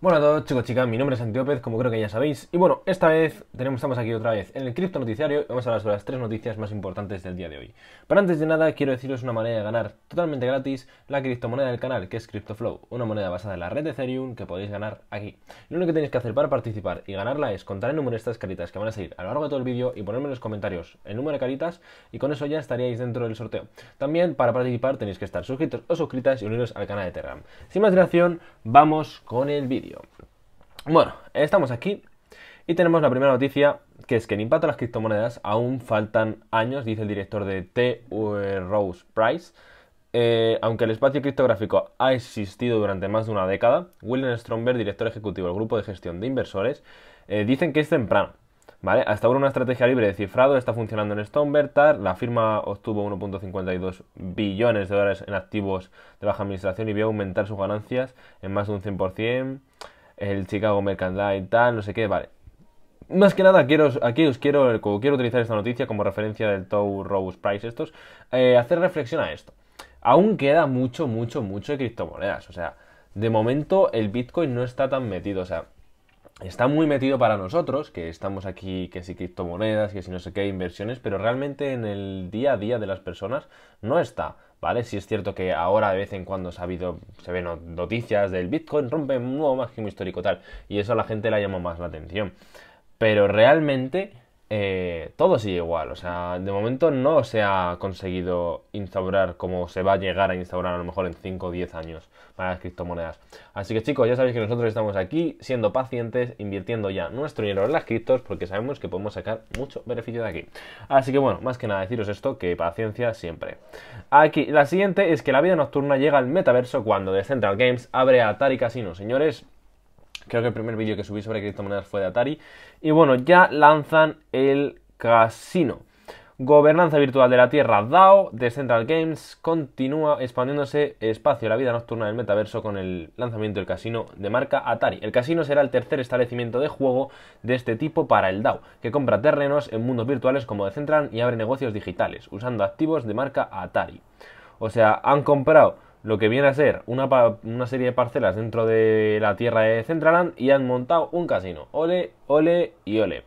Bueno a todos chicos, chicas, mi nombre es Antiópez, como creo que ya sabéis. Y bueno, esta vez tenemos, estamos aquí otra vez en el Cripto Noticiario y vamos a hablar sobre las tres noticias más importantes del día de hoy. Pero antes de nada, quiero deciros una manera de ganar totalmente gratis la criptomoneda del canal, que es CryptoFlow, una moneda basada en la red de Ethereum que podéis ganar aquí. Lo único que tenéis que hacer para participar y ganarla es contar el número de estas caritas que van a salir a lo largo de todo el vídeo y ponerme en los comentarios el número de caritas y con eso ya estaríais dentro del sorteo. También para participar tenéis que estar suscritos o suscritas y uniros al canal de Telegram. Sin más dilación, vamos con el vídeo. Bueno, estamos aquí y tenemos la primera noticia, que es que el impacto de las criptomonedas aún faltan años, dice el director de T. Rose Price. Eh, aunque el espacio criptográfico ha existido durante más de una década, William Stromberg, director ejecutivo del grupo de gestión de inversores, eh, dicen que es temprano. ¿vale? Hasta ahora una estrategia libre de cifrado está funcionando en Stromberg. la firma obtuvo 1.52 billones de dólares en activos de baja administración y vio aumentar sus ganancias en más de un 100% el Chicago Mercantile, tal, no sé qué, vale. Más que nada, quiero, aquí os quiero, quiero utilizar esta noticia como referencia del Tow Robust Price, estos, eh, hacer reflexión a esto. Aún queda mucho, mucho, mucho de criptomonedas. O sea, de momento el Bitcoin no está tan metido. O sea, está muy metido para nosotros, que estamos aquí, que si criptomonedas, que si no sé qué, inversiones, pero realmente en el día a día de las personas no está, ¿vale? Si es cierto que ahora de vez en cuando se, ha habido, se ven noticias del Bitcoin rompe un nuevo máximo histórico tal, y eso a la gente le llama más la atención. Pero realmente eh, todo sigue igual. O sea, de momento no se ha conseguido instaurar como se va a llegar a instaurar a lo mejor en 5 o 10 años para las criptomonedas. Así que chicos, ya sabéis que nosotros estamos aquí siendo pacientes, invirtiendo ya nuestro dinero en las criptos porque sabemos que podemos sacar mucho beneficio de aquí. Así que bueno, más que nada deciros esto, que paciencia siempre. Aquí, la siguiente es que la vida nocturna llega al metaverso cuando The Central Games abre Atari Casino. Señores, Creo que el primer vídeo que subí sobre criptomonedas fue de Atari. Y bueno, ya lanzan el casino. Gobernanza virtual de la Tierra DAO de Central Games continúa expandiéndose espacio a la vida nocturna del metaverso con el lanzamiento del casino de marca Atari. El casino será el tercer establecimiento de juego de este tipo para el DAO, que compra terrenos en mundos virtuales como Decentraland y abre negocios digitales, usando activos de marca Atari. O sea, han comprado lo que viene a ser una, serie de parcelas dentro de la tierra de Centraland y han montado un casino. Ole, ole y ole.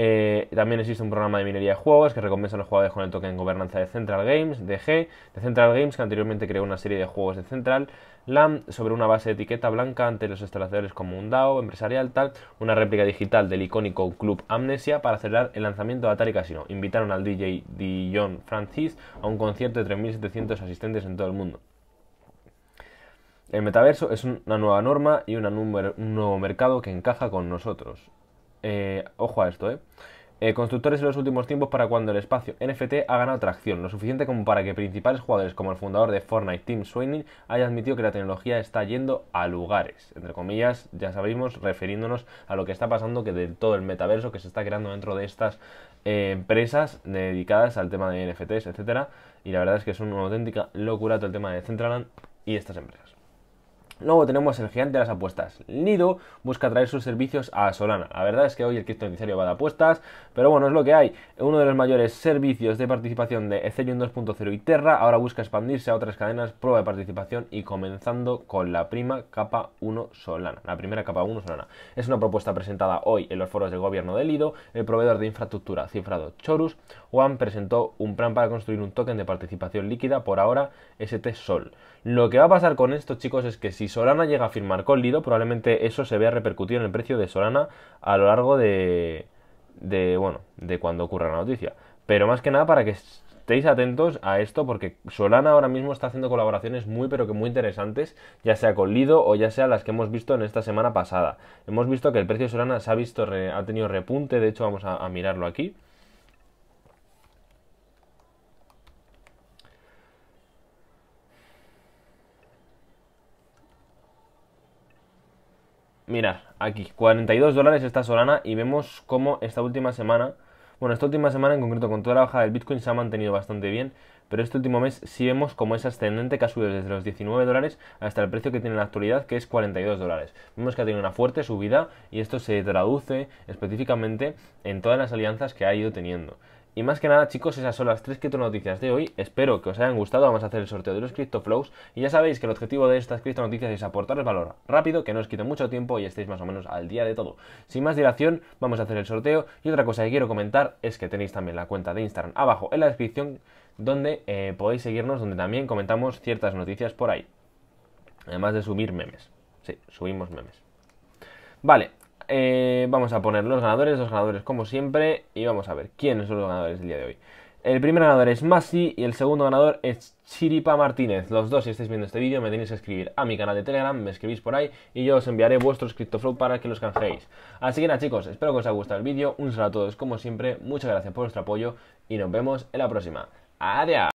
Eh, también existe un programa de minería de juegos que recompensa a los jugadores con el token gobernanza de Central Games, DG, de Central Games, que anteriormente creó una serie de juegos de Central Land sobre una base de etiqueta blanca ante los instaladores como un DAO, empresarial, tal, una réplica digital del icónico club Amnesia para acelerar el lanzamiento de Atari Casino. Invitaron al DJ Dion Francis a un concierto de 3.700 asistentes en todo el mundo. El metaverso es una nueva norma y un nuevo mercado que encaja con nosotros. Eh, ojo a esto, eh. ¿eh? constructores en los últimos tiempos para cuando el espacio NFT ha ganado tracción, lo suficiente como para que principales jugadores como el fundador de Fortnite, Tim Sweeney, haya admitido que la tecnología está yendo a lugares, entre comillas, ya sabemos, refiriéndonos a lo que está pasando que de todo el metaverso que se está creando dentro de estas eh, empresas dedicadas al tema de NFTs, etcétera, y la verdad es que es una auténtica locura todo el tema de Centraland y estas empresas. Luego tenemos el gigante de las apuestas. Lido busca traer sus servicios a Solana. La verdad es que hoy el cripto iniciario va de apuestas, pero bueno, es lo que hay. Uno de los mayores servicios de participación de Ethereum 2.0 y Terra ahora busca expandirse a otras cadenas, prueba de participación y comenzando con la prima capa 1 Solana. La primera capa 1 Solana. Es una propuesta presentada hoy en los foros del gobierno de Lido. El proveedor de infraestructura cifrado Chorus, Juan presentó un plan para construir un token de participación líquida por ahora ST Sol. Lo que va a pasar con esto, chicos, es que si Solana llega a firmar con Lido, probablemente eso se vea repercutido en el precio de Solana a lo largo de, bueno, de cuando ocurra la noticia. Pero más que nada para que estéis atentos a esto porque Solana ahora mismo está haciendo colaboraciones muy pero que muy interesantes, ya sea con Lido o ya sea las que hemos visto en esta semana pasada. Hemos visto que el precio de Solana se ha visto ha tenido repunte, de hecho vamos a, a mirarlo aquí. Mirad, aquí, 42 dólares esta Solana y vemos cómo esta última semana, bueno, esta última semana en concreto con toda la bajada del Bitcoin se ha mantenido bastante bien, pero este último mes sí vemos como es ascendente que ha subido desde los 19 dólares hasta el precio que tiene en la actualidad, que es 42 dólares. Vemos que ha tenido una fuerte subida y esto se traduce específicamente en todas las alianzas que ha ido teniendo. Y más que nada, chicos, esas son las tres cripto noticias de hoy. Espero que os hayan gustado. Vamos a hacer el sorteo de los CryptoFlows. Y ya sabéis que el objetivo de estas cripto noticias es aportarles valor rápido, que no os quite mucho tiempo y estéis más o menos al día de todo. Sin más dilación, vamos a hacer el sorteo. Y otra cosa que quiero comentar es que tenéis también la cuenta de Instagram abajo en la descripción, donde eh, podéis seguirnos, donde también comentamos ciertas noticias por ahí. Además de subir memes. Sí, subimos memes. Vale, eh, vamos a poner los ganadores, los ganadores como siempre, y vamos a ver quiénes son los ganadores del día de hoy. El primer ganador es Masi y el segundo ganador es Chiripa Martínez. Los dos, si estáis viendo este vídeo, me tenéis que escribir a mi canal de Telegram, me escribís por ahí y yo os enviaré vuestros flow para que los canjeéis. Así que nada chicos, espero que os haya gustado el vídeo, un saludo a todos como siempre, muchas gracias por vuestro apoyo y nos vemos en la próxima. ¡Adiós!